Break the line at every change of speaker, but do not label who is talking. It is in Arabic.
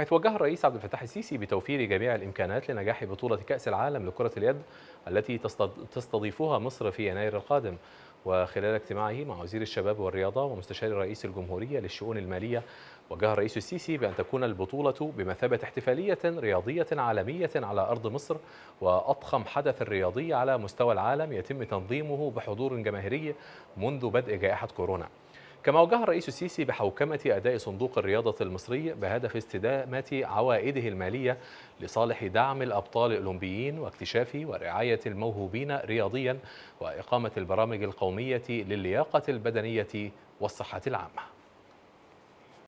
حيث وجه الرئيس عبد الفتاح السيسي بتوفير جميع الإمكانات لنجاح بطولة كأس العالم لكرة اليد التي تستضيفها مصر في يناير القادم وخلال اجتماعه مع وزير الشباب والرياضة ومستشار رئيس الجمهورية للشؤون المالية وجه الرئيس السيسي بأن تكون البطولة بمثابة احتفالية رياضية عالمية على أرض مصر وأضخم حدث رياضي على مستوى العالم يتم تنظيمه بحضور جماهيري منذ بدء جائحة كورونا كما وجه الرئيس السيسي بحوكمة أداء صندوق الرياضة المصري بهدف استدامة عوائده المالية لصالح دعم الأبطال الأولمبيين واكتشاف ورعاية الموهوبين رياضيا وإقامة البرامج القومية للياقة البدنية والصحة العامة